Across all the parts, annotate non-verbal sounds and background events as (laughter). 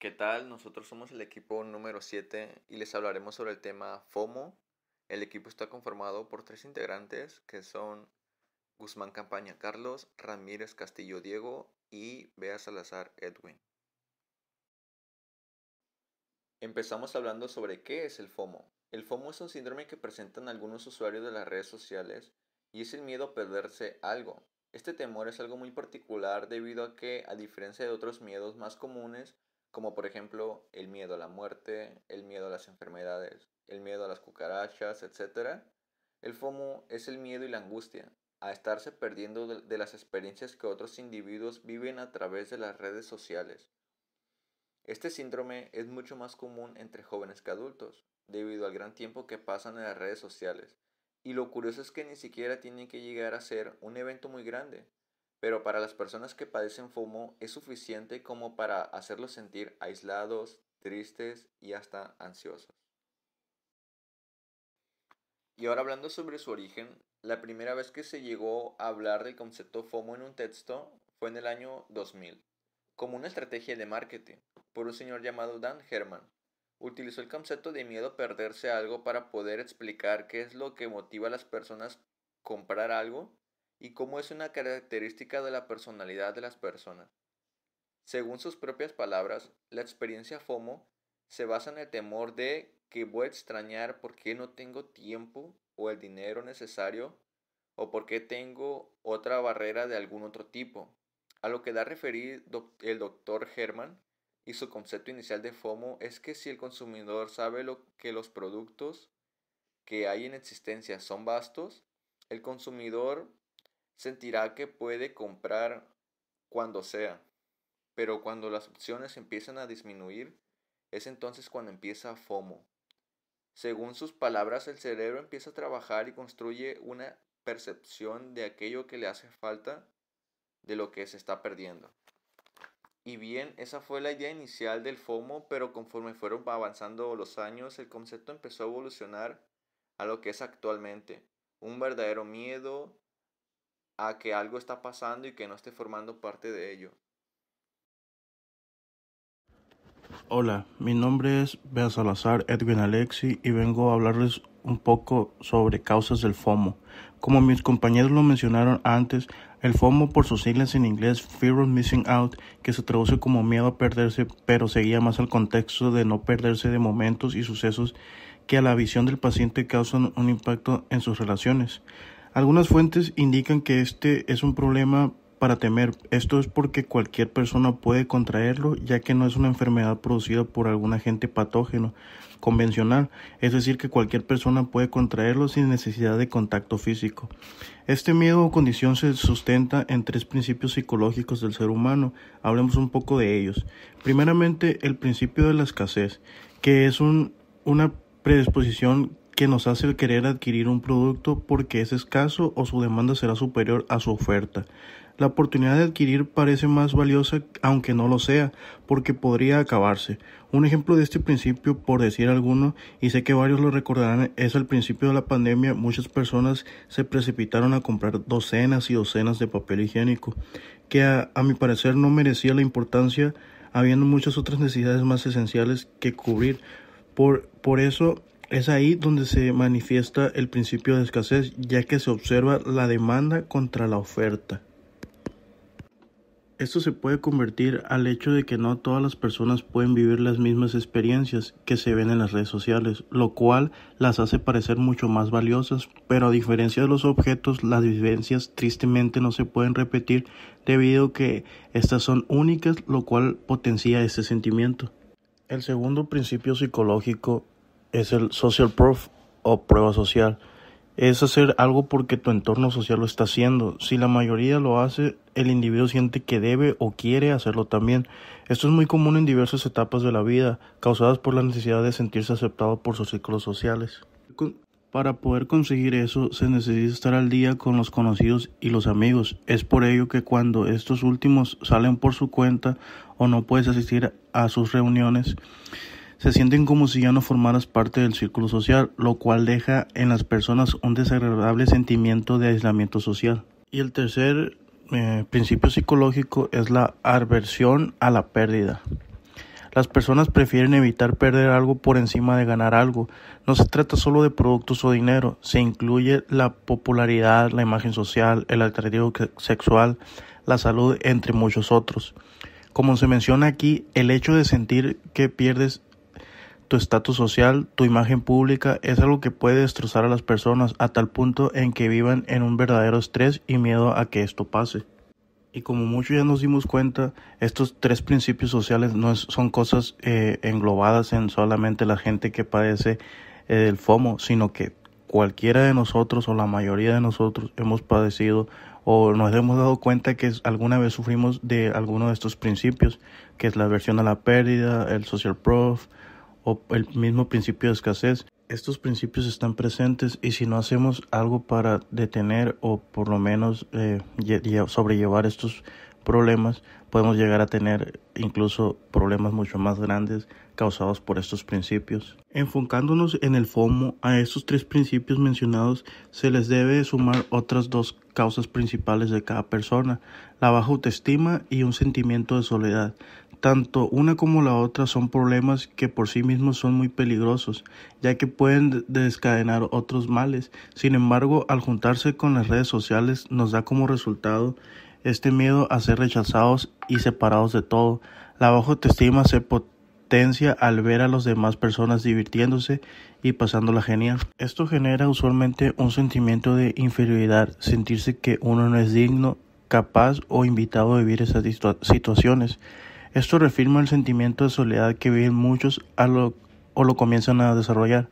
¿Qué tal? Nosotros somos el equipo número 7 y les hablaremos sobre el tema FOMO. El equipo está conformado por tres integrantes que son Guzmán Campaña Carlos, Ramírez Castillo Diego y Bea Salazar Edwin. Empezamos hablando sobre qué es el FOMO. El FOMO es un síndrome que presentan algunos usuarios de las redes sociales y es el miedo a perderse algo. Este temor es algo muy particular debido a que, a diferencia de otros miedos más comunes, como por ejemplo el miedo a la muerte, el miedo a las enfermedades, el miedo a las cucarachas, etc. El FOMO es el miedo y la angustia a estarse perdiendo de las experiencias que otros individuos viven a través de las redes sociales. Este síndrome es mucho más común entre jóvenes que adultos, debido al gran tiempo que pasan en las redes sociales. Y lo curioso es que ni siquiera tienen que llegar a ser un evento muy grande, pero para las personas que padecen FOMO es suficiente como para hacerlos sentir aislados, tristes y hasta ansiosos. Y ahora hablando sobre su origen, la primera vez que se llegó a hablar del concepto FOMO en un texto fue en el año 2000, como una estrategia de marketing, por un señor llamado Dan Herman. Utilizó el concepto de miedo a perderse algo para poder explicar qué es lo que motiva a las personas comprar algo y cómo es una característica de la personalidad de las personas. Según sus propias palabras, la experiencia FOMO se basa en el temor de que voy a extrañar porque no tengo tiempo o el dinero necesario o porque tengo otra barrera de algún otro tipo, a lo que da referir el doctor Herman y su concepto inicial de FOMO es que si el consumidor sabe lo que los productos que hay en existencia son vastos, el consumidor sentirá que puede comprar cuando sea, pero cuando las opciones empiezan a disminuir, es entonces cuando empieza FOMO. Según sus palabras, el cerebro empieza a trabajar y construye una percepción de aquello que le hace falta, de lo que se está perdiendo. Y bien, esa fue la idea inicial del FOMO, pero conforme fueron avanzando los años, el concepto empezó a evolucionar a lo que es actualmente, un verdadero miedo a que algo está pasando y que no esté formando parte de ello. Hola, mi nombre es Bea Salazar Edwin Alexi y vengo a hablarles un poco sobre causas del FOMO. Como mis compañeros lo mencionaron antes, el FOMO por sus siglas en inglés Fear of Missing Out, que se traduce como miedo a perderse, pero seguía más al contexto de no perderse de momentos y sucesos que a la visión del paciente causan un impacto en sus relaciones. Algunas fuentes indican que este es un problema para temer. Esto es porque cualquier persona puede contraerlo, ya que no es una enfermedad producida por algún agente patógeno convencional, es decir, que cualquier persona puede contraerlo sin necesidad de contacto físico. Este miedo o condición se sustenta en tres principios psicológicos del ser humano. Hablemos un poco de ellos. Primeramente, el principio de la escasez, que es una predisposición que nos hace querer adquirir un producto porque es escaso o su demanda será superior a su oferta. La oportunidad de adquirir parece más valiosa aunque no lo sea, porque podría acabarse. Un ejemplo de este principio, por decir alguno, y sé que varios lo recordarán, es al principio de la pandemia muchas personas se precipitaron a comprar docenas y docenas de papel higiénico, que a, mi parecer no merecía la importancia, habiendo muchas otras necesidades más esenciales que cubrir. Por, por eso es ahí donde se manifiesta el principio de escasez, ya que se observa la demanda contra la oferta. Esto se puede convertir al hecho de que no todas las personas pueden vivir las mismas experiencias que se ven en las redes sociales, lo cual las hace parecer mucho más valiosas, pero a diferencia de los objetos, las vivencias tristemente no se pueden repetir debido a que estas son únicas, lo cual potencia este sentimiento. El segundo principio psicológico es el social proof o prueba social. Es hacer algo porque tu entorno social lo está haciendo. Si la mayoría lo hace, el individuo siente que debe o quiere hacerlo también. Esto es muy común en diversas etapas de la vida, causadas por la necesidad de sentirse aceptado por sus ciclos sociales. Para poder conseguir eso se necesita estar al día con los conocidos y los amigos. Es por ello que cuando estos últimos salen por su cuenta o no puedes asistir a sus reuniones, se sienten como si ya no formaras parte del círculo social, lo cual deja en las personas un desagradable sentimiento de aislamiento social. Y el tercer eh, principio psicológico es la aversión a la pérdida. Las personas prefieren evitar perder algo por encima de ganar algo. No se trata solo de productos o dinero, se incluye la popularidad, la imagen social, el atractivo sexual, la salud, entre muchos otros. Como se menciona aquí, el hecho de sentir que pierdes tu estatus social, tu imagen pública, es algo que puede destrozar a las personas a tal punto en que vivan en un verdadero estrés y miedo a que esto pase. Y como muchos ya nos dimos cuenta, estos tres principios sociales no son cosas eh, englobadas en solamente la gente que padece del eh, FOMO, sino que cualquiera de nosotros o la mayoría de nosotros hemos padecido o nos hemos dado cuenta que alguna vez sufrimos de alguno de estos principios, que es la aversión a la pérdida, el social prof o el mismo principio de escasez. Estos principios están presentes y si no hacemos algo para detener o por lo menos eh, sobrellevar estos problemas, podemos llegar a tener incluso problemas mucho más grandes causados por estos principios. Enfocándonos en el FOMO, a estos tres principios mencionados se les debe sumar otras dos causas principales de cada persona, la baja autoestima y un sentimiento de soledad. Tanto una como la otra son problemas que por sí mismos son muy peligrosos, ya que pueden descadenar otros males. Sin embargo, al juntarse con las redes sociales nos da como resultado este miedo a ser rechazados y separados de todo. La baja autoestima se potencia al ver a las demás personas divirtiéndose y la genial. Esto genera usualmente un sentimiento de inferioridad, sentirse que uno no es digno, capaz o invitado a vivir esas situaciones. Esto refirma el sentimiento de soledad que viven muchos a lo, o lo comienzan a desarrollar.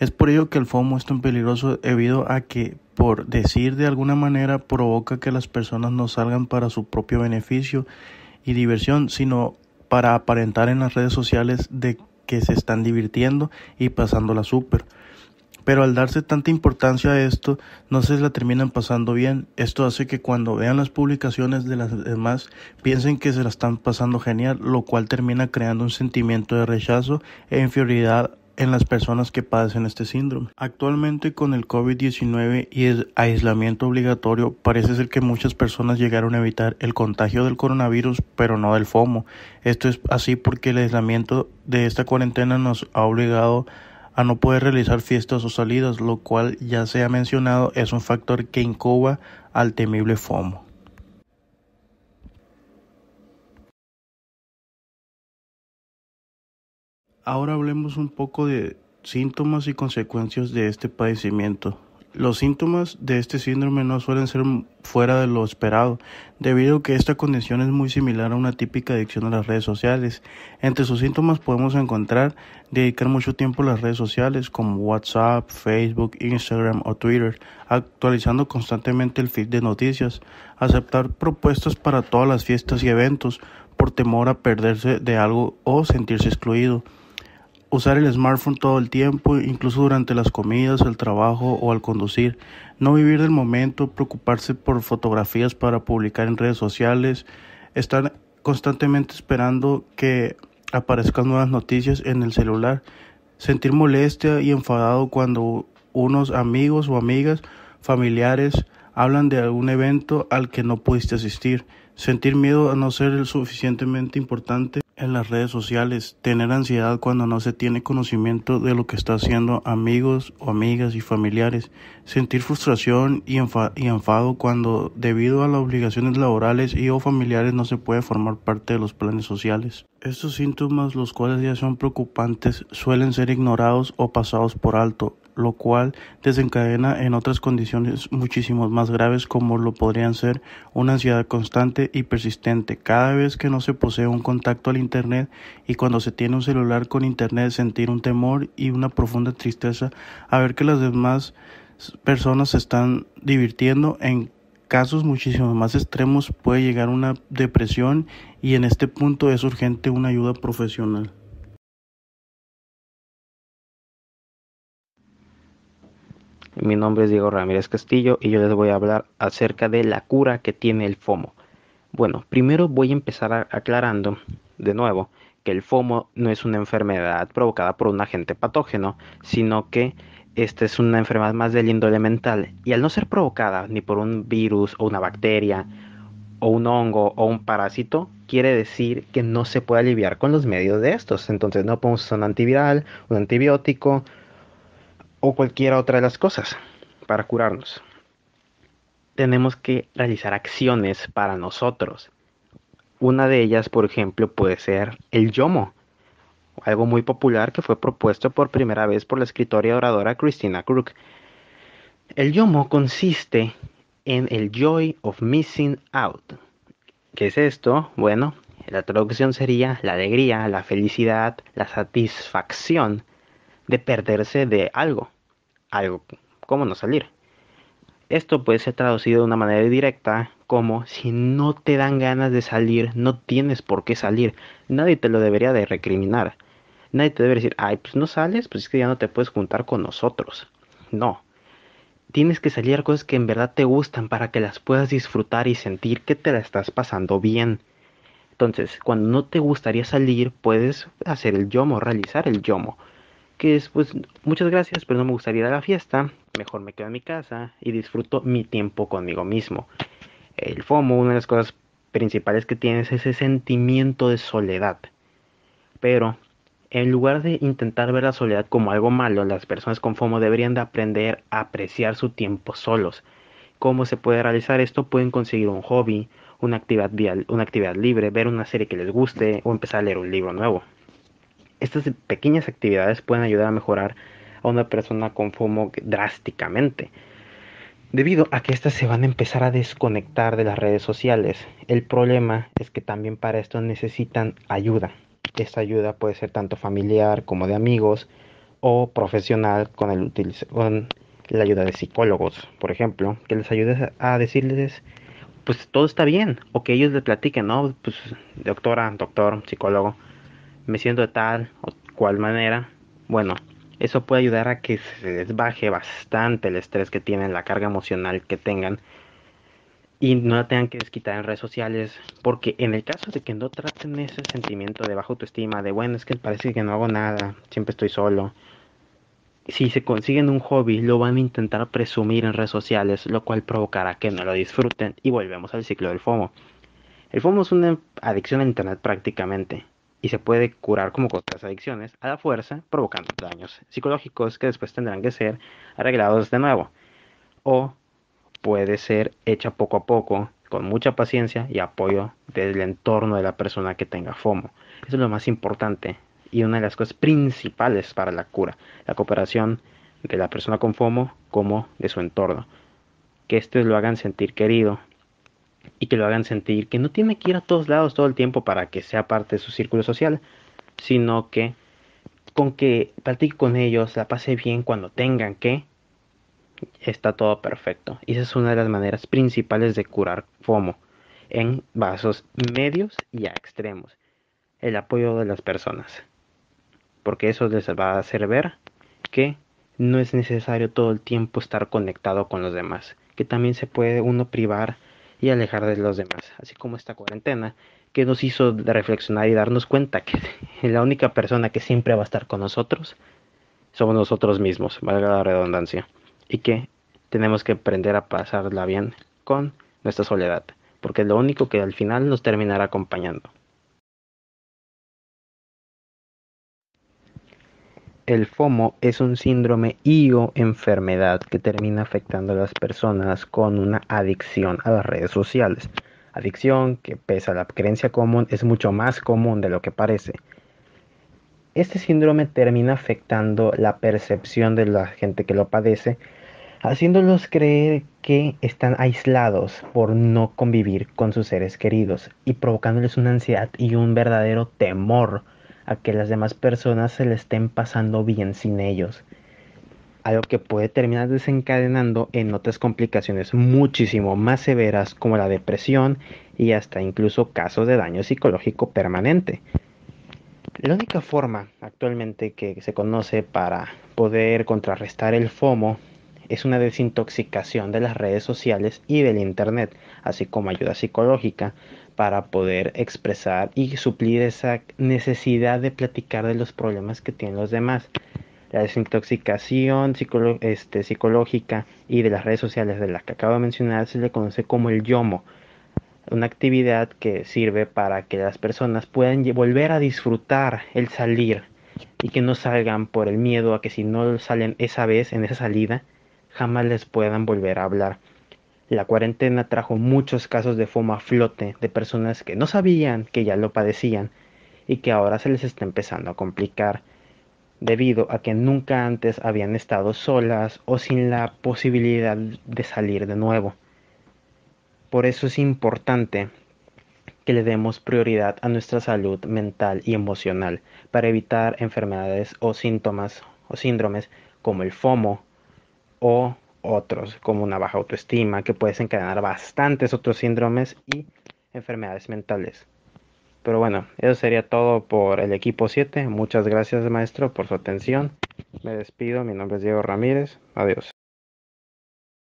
Es por ello que el FOMO es tan peligroso debido a que, por decir de alguna manera, provoca que las personas no salgan para su propio beneficio y diversión, sino para aparentar en las redes sociales de que se están divirtiendo y pasándola súper. Pero al darse tanta importancia a esto, no se la terminan pasando bien. Esto hace que cuando vean las publicaciones de las demás piensen que se la están pasando genial, lo cual termina creando un sentimiento de rechazo e inferioridad en las personas que padecen este síndrome. Actualmente con el COVID-19 y el aislamiento obligatorio parece ser que muchas personas llegaron a evitar el contagio del coronavirus pero no del FOMO. Esto es así porque el aislamiento de esta cuarentena nos ha obligado a no poder realizar fiestas o salidas, lo cual ya se ha mencionado es un factor que incuba al temible FOMO. Ahora hablemos un poco de síntomas y consecuencias de este padecimiento. Los síntomas de este síndrome no suelen ser fuera de lo esperado, debido a que esta condición es muy similar a una típica adicción a las redes sociales. Entre sus síntomas podemos encontrar dedicar mucho tiempo a las redes sociales como WhatsApp, Facebook, Instagram o Twitter, actualizando constantemente el feed de noticias, aceptar propuestas para todas las fiestas y eventos por temor a perderse de algo o sentirse excluido Usar el smartphone todo el tiempo, incluso durante las comidas, el trabajo o al conducir. No vivir del momento, preocuparse por fotografías para publicar en redes sociales. Estar constantemente esperando que aparezcan nuevas noticias en el celular. Sentir molestia y enfadado cuando unos amigos o amigas, familiares, hablan de algún evento al que no pudiste asistir. Sentir miedo a no ser suficientemente importante en las redes sociales, tener ansiedad cuando no se tiene conocimiento de lo que está haciendo amigos o amigas y familiares, sentir frustración y, y, enfado cuando debido a las obligaciones laborales y o familiares no se puede formar parte de los planes sociales. Estos síntomas, los cuales ya son preocupantes, suelen ser ignorados o pasados por alto, lo cual desencadena en otras condiciones muchísimo más graves como lo podrían ser una ansiedad constante y persistente. Cada vez que no se posee un contacto al Internet y cuando se tiene un celular con Internet sentir un temor y una profunda tristeza a ver que las demás personas se están divirtiendo en casos muchísimo más extremos puede llegar una depresión y en este punto es urgente una ayuda profesional. Mi nombre es Diego Ramírez Castillo y yo les voy a hablar acerca de la cura que tiene el FOMO. Bueno, primero voy a empezar aclarando de nuevo que el FOMO no es una enfermedad provocada por un agente patógeno, sino que esta es una enfermedad más del índole mental y al no ser provocada ni por un virus o una bacteria o un hongo o un parásito, quiere decir que no se puede aliviar con los medios de estos. Entonces no podemos usar un antiviral, un antibiótico, o cualquiera otra de las cosas para curarnos. Tenemos que realizar acciones para nosotros. Una de ellas, por ejemplo, puede ser el yomo, algo muy popular que fue propuesto por primera vez por la escritora y oradora Christina Crook. El yomo consiste en el joy of missing out. ¿Qué es esto? Bueno, la traducción sería la alegría, la felicidad, la satisfacción de perderse de algo, algo, ¿cómo no salir? Esto puede ser traducido de una manera directa como si no te dan ganas de salir, no tienes por qué salir. Nadie te lo debería de recriminar. Nadie te debe decir, ay, pues no sales, pues es que ya no te puedes juntar con nosotros. No. Tienes que salir cosas que en verdad te gustan para que las puedas disfrutar y sentir que te la estás pasando bien. Entonces, cuando no te gustaría salir, puedes hacer el yomo, realizar el yomo que es pues muchas gracias, pero no me gustaría ir a la fiesta, mejor me quedo en mi casa y disfruto mi tiempo conmigo mismo. El FOMO, una de las cosas principales que tienes es ese sentimiento de soledad. Pero en lugar de intentar ver la soledad como algo malo, las personas con FOMO deberían de aprender a apreciar su tiempo solos. ¿Cómo se puede realizar esto? Pueden conseguir un hobby, una actividad, una actividad libre, ver una serie que les guste o empezar a leer un libro nuevo estas pequeñas actividades pueden ayudar a mejorar a una persona con fumo drásticamente. Debido a que éstas se van a empezar a desconectar de las redes sociales, el problema es que también para esto necesitan ayuda. Esta ayuda puede ser tanto familiar como de amigos o profesional con, el con la ayuda de psicólogos, por ejemplo, que les ayude a decirles pues todo está bien o que ellos le platiquen, ¿no? Pues doctora, doctor, psicólogo, me siento de tal o cual manera, bueno, eso puede ayudar a que se les baje bastante el estrés que tienen, la carga emocional que tengan y no la tengan que desquitar en redes sociales, porque en el caso de que no traten ese sentimiento de baja autoestima, de bueno, es que parece que no hago nada, siempre estoy solo. Si se consiguen un hobby, lo van a intentar presumir en redes sociales, lo cual provocará que no lo disfruten y volvemos al ciclo del FOMO. El FOMO es una adicción a internet prácticamente y se puede curar como con otras adicciones a la fuerza, provocando daños psicológicos que después tendrán que ser arreglados de nuevo. O puede ser hecha poco a poco, con mucha paciencia y apoyo del entorno de la persona que tenga FOMO. Eso es lo más importante y una de las cosas principales para la cura, la cooperación de la persona con FOMO como de su entorno. Que estos lo hagan sentir querido, y que lo hagan sentir que no tiene que ir a todos lados todo el tiempo para que sea parte de su círculo social, sino que con que platique con ellos, la pase bien cuando tengan que, está todo perfecto. Y esa es una de las maneras principales de curar FOMO en vasos medios y a extremos. El apoyo de las personas. Porque eso les va a hacer ver que no es necesario todo el tiempo estar conectado con los demás. Que también se puede uno privar y alejar de los demás, así como esta cuarentena que nos hizo reflexionar y darnos cuenta que (laughs) la única persona que siempre va a estar con nosotros somos nosotros mismos, valga la redundancia, y que tenemos que aprender a pasarla bien con nuestra soledad, porque es lo único que al final nos terminará acompañando. El FOMO es un síndrome y o enfermedad que termina afectando a las personas con una adicción a las redes sociales. Adicción que, pese a la creencia común, es mucho más común de lo que parece. Este síndrome termina afectando la percepción de la gente que lo padece, haciéndolos creer que están aislados por no convivir con sus seres queridos y provocándoles una ansiedad y un verdadero temor a que las demás personas se le estén pasando bien sin ellos. Algo que puede terminar desencadenando en otras complicaciones muchísimo más severas como la depresión y hasta incluso casos de daño psicológico permanente. La única forma actualmente que se conoce para poder contrarrestar el FOMO es una desintoxicación de las redes sociales y del Internet, así como ayuda psicológica, para poder expresar y suplir esa necesidad de platicar de los problemas que tienen los demás. La desintoxicación este, psicológica y de las redes sociales de las que acabo de mencionar se le conoce como el yomo, una actividad que sirve para que las personas puedan volver a disfrutar el salir y que no salgan por el miedo a que si no salen esa vez en esa salida, jamás les puedan volver a hablar. La cuarentena trajo muchos casos de foma a flote de personas que no sabían que ya lo padecían y que ahora se les está empezando a complicar debido a que nunca antes habían estado solas o sin la posibilidad de salir de nuevo. Por eso es importante que le demos prioridad a nuestra salud mental y emocional para evitar enfermedades o síntomas o síndromes como el FOMO o otros, como una baja autoestima, que puede desencadenar bastantes otros síndromes y enfermedades mentales. Pero bueno, eso sería todo por el equipo 7. Muchas gracias, maestro, por su atención. Me despido. Mi nombre es Diego Ramírez. Adiós.